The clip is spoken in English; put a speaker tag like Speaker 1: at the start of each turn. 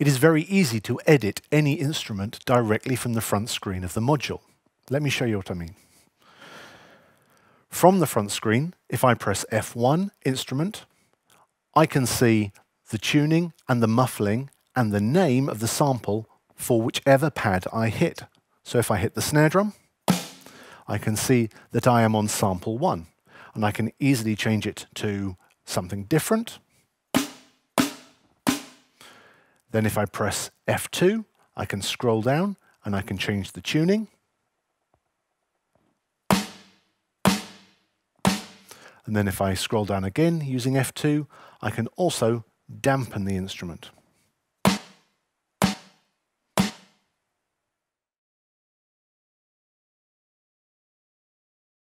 Speaker 1: It is very easy to edit any instrument directly from the front screen of the module. Let me show you what I mean. From the front screen, if I press F1 instrument, I can see the tuning and the muffling and the name of the sample for whichever pad I hit. So if I hit the snare drum, I can see that I am on sample one and I can easily change it to something different then if I press F2, I can scroll down and I can change the tuning. And then if I scroll down again using F2, I can also dampen the instrument.